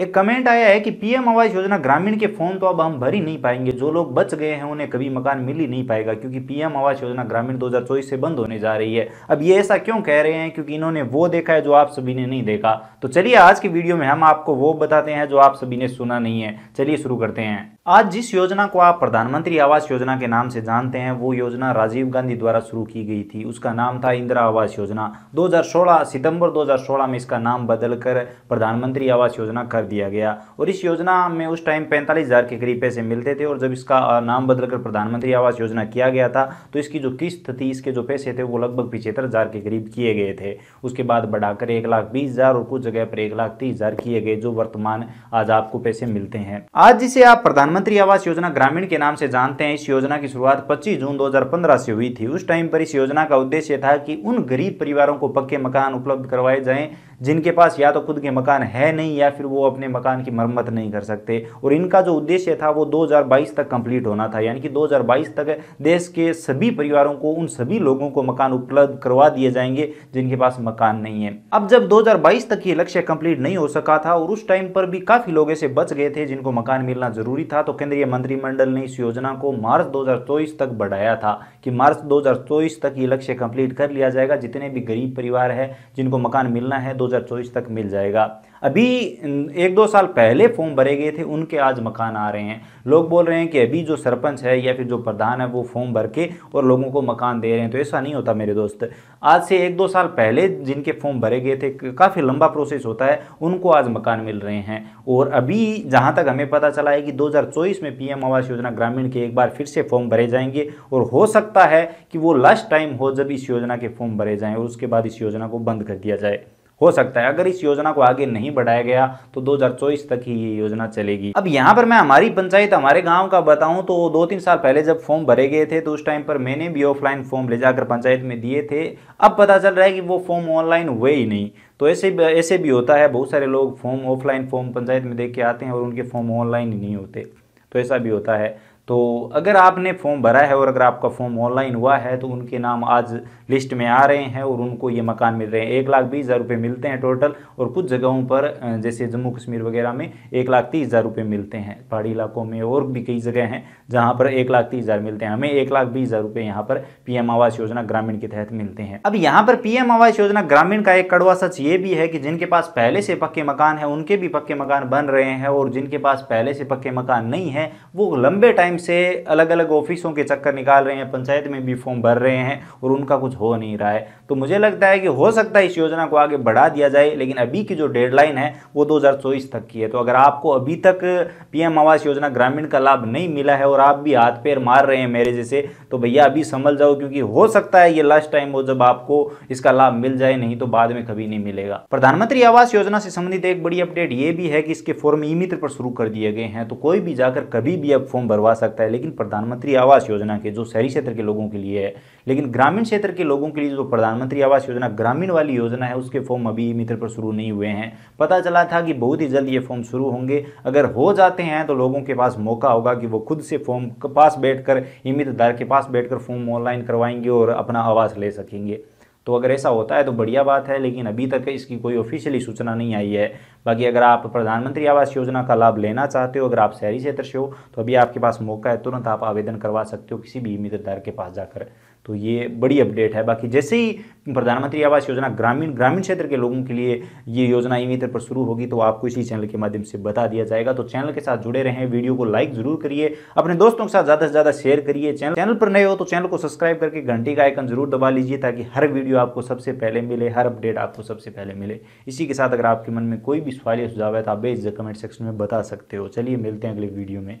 एक कमेंट आया है कि पीएम आवास योजना ग्रामीण के फॉर्म तो अब हम भर ही नहीं पाएंगे जो लोग बच गए हैं उन्हें कभी मकान मिल ही नहीं पाएगा क्योंकि पीएम आवास योजना ग्रामीण 2024 से बंद होने जा रही है अब ये ऐसा क्यों कह रहे हैं क्योंकि इन्होंने वो देखा है जो आप सभी ने नहीं देखा तो चलिए आज की वीडियो में हम आपको वो बताते हैं जो आप सभी ने सुना नहीं है चलिए शुरू करते हैं आज जिस योजना को आप प्रधानमंत्री आवास योजना के नाम से जानते हैं वो योजना राजीव गांधी द्वारा शुरू की गई थी उसका नाम था इंदिरा आवास योजना 2016 सितंबर 2016 में इसका नाम बदलकर प्रधानमंत्री आवास योजना कर दिया गया और इस योजना में उस टाइम पैंतालीस के करीब पैसे मिलते थे और जब इसका नाम बदलकर प्रधानमंत्री आवास योजना किया गया था तो इसकी जो किस्त थी इसके जो पैसे थे वो लगभग पिछहत्तर हज़ार के करीब किए गए थे उसके बाद बढ़ाकर एक लाख बीस हज़ार और कुछ जगह पर एक लाख तीस हज़ार किए गए जो वर्तमान आज आपको पैसे मिलते हैं आज जिसे आप प्रधानमंत्री आवास योजना ग्रामीण के नाम से जानते हैं इस योजना की शुरुआत पच्चीस जून दो से हुई थी उस टाइम पर इस योजना का उद्देश्य था कि उन गरीब परिवारों को पक्के मकान उपलब्ध करवाए जाएं जिनके पास या तो खुद के मकान है नहीं या फिर वो अपने मकान की मरम्मत नहीं कर सकते और इनका जो उद्देश्य था वो 2022 तक कंप्लीट होना था यानी कि 2022 तक देश के सभी परिवारों को उन सभी लोगों को मकान उपलब्ध करवा दिए जाएंगे जिनके पास मकान नहीं है अब जब 2022 तक ये लक्ष्य कंप्लीट नहीं हो सका था और उस टाइम पर भी काफ़ी लोग ऐसे बच गए थे जिनको मकान मिलना जरूरी था तो केंद्रीय मंत्रिमंडल ने इस योजना को मार्च दो तक बढ़ाया था कि मार्च दो तक ये लक्ष्य कंप्लीट कर लिया जाएगा जितने भी गरीब परिवार है जिनको मकान मिलना है दो 2024 तक मिल जाएगा अभी एक दो साल पहले फॉर्म भरे गए थे उनके आज मकान आ रहे हैं लोग बोल रहे हैं कि अभी जो सरपंच है या फिर जो प्रधान है वो फॉर्म भर के और लोगों को मकान दे रहे हैं तो ऐसा नहीं होता मेरे दोस्त आज से एक दो साल पहले जिनके फॉर्म भरे गए थे काफ़ी लंबा प्रोसेस होता है उनको आज मकान मिल रहे हैं और अभी जहाँ तक हमें पता चला है कि दो में पी आवास योजना ग्रामीण के एक बार फिर से फॉर्म भरे जाएंगे और हो सकता है कि वो लास्ट टाइम हो जब इस योजना के फॉर्म भरे जाएँ और उसके बाद इस योजना को बंद कर दिया जाए हो सकता है अगर इस योजना को आगे नहीं बढ़ाया गया तो 2024 तक ही ये योजना चलेगी अब यहाँ पर मैं हमारी पंचायत हमारे गांव का बताऊं तो दो तीन साल पहले जब फॉर्म भरे गए थे तो उस टाइम पर मैंने भी ऑफलाइन फॉर्म ले जाकर पंचायत में दिए थे अब पता चल रहा है कि वो फॉर्म ऑनलाइन हुए ही नहीं तो ऐसे ऐसे भी होता है बहुत सारे लोग फॉर्म ऑफलाइन फॉर्म पंचायत में देख के आते हैं और उनके फॉर्म ऑनलाइन ही नहीं होते तो ऐसा भी होता है तो अगर आपने फॉर्म भरा है और अगर आपका फॉर्म ऑनलाइन हुआ है तो उनके नाम आज लिस्ट में आ रहे हैं और उनको ये मकान मिल रहे हैं एक लाख बीस हज़ार रुपये मिलते हैं टोटल और कुछ जगहों पर जैसे जम्मू कश्मीर वगैरह में एक लाख तीस हज़ार रुपये मिलते हैं पहाड़ी इलाकों में और भी कई जगह हैं जहाँ पर एक लाख तीस हज़ार मिलते हैं हमें एक लाख बीस हज़ार रुपये यहाँ पर पी आवास योजना ग्रामीण के तहत मिलते हैं अब यहाँ पर पी आवास योजना ग्रामीण का एक कड़वा सच ये भी है कि जिनके पास पहले से पक्के मकान है उनके भी पक्के मकान बन रहे हैं और जिनके पास पहले से पक्के मकान नहीं है वो लंबे टाइम से अलग अलग ऑफिसों के चक्कर निकाल रहे हैं पंचायत में भी फॉर्म भर रहे हैं और उनका कुछ हो नहीं रहा है तो मुझे लगता है कि हो सकता है इस योजना को आगे बढ़ा दिया जाए लेकिन अभी की जो डेडलाइन है वो दो तक की है तो अगर आपको अभी तक पीएम आवास योजना ग्रामीण का लाभ नहीं मिला है और आप भी हाथ पैर मार रहे हैं मेरे जैसे तो भैया अभी संभल जाओ क्योंकि हो सकता है ये लास्ट टाइम हो जब आपको इसका लाभ मिल जाए नहीं तो बाद में कभी नहीं मिलेगा प्रधानमंत्री आवास योजना से संबंधित एक बड़ी अपडेट ये भी है कि इसके फॉर्म ई मित्र पर शुरू कर दिए गए हैं तो कोई भी जाकर कभी भी अब फॉर्म भरवा सकता सकता है लेकिन प्रधानमंत्री आवास योजना के जो शहरी क्षेत्र के लोगों के लिए है लेकिन ग्रामीण क्षेत्र के लोगों के लिए जो प्रधानमंत्री आवास योजना ग्रामीण वाली योजना है उसके फॉर्म अभी मित्र पर शुरू नहीं हुए हैं पता चला था कि बहुत ही जल्द ये फॉर्म शुरू होंगे अगर हो जाते हैं तो लोगों के पास मौका होगा कि वो खुद से फॉर्म के पास बैठकर कर के पास बैठकर फॉर्म ऑनलाइन करवाएंगे और अपना आवास ले सकेंगे तो अगर ऐसा होता है तो बढ़िया बात है लेकिन अभी तक इसकी कोई ऑफिशियली सूचना नहीं आई है बाकी अगर आप प्रधानमंत्री आवास योजना का लाभ लेना चाहते हो अगर आप शहरी क्षेत्र से हो तो अभी आपके पास मौका है तुरंत आप आवेदन करवा सकते हो किसी भी मित्रदार के पास जाकर तो ये बड़ी अपडेट है बाकी जैसे ही प्रधानमंत्री आवास योजना ग्रामीण ग्रामीण क्षेत्र के लोगों के लिए ये योजना इमीटर पर शुरू होगी तो आपको इसी चैनल के माध्यम से बता दिया जाएगा तो चैनल के साथ जुड़े रहें वीडियो को लाइक जरूर करिए अपने दोस्तों के साथ ज़्यादा से ज़्यादा शेयर करिए चैनल चैनल पर नए हो तो चैनल को सब्सक्राइब करके घंटी का आइकन जरूर दबा लीजिए ताकि हर वीडियो आपको सबसे पहले मिले हर अपडेट आपको सबसे पहले मिले इसी के साथ अगर आपके मन में कोई भी सवाल या सुझाव है तो आप बेझक कमेंट सेक्शन में बता सकते हो चलिए मिलते हैं अगले वीडियो में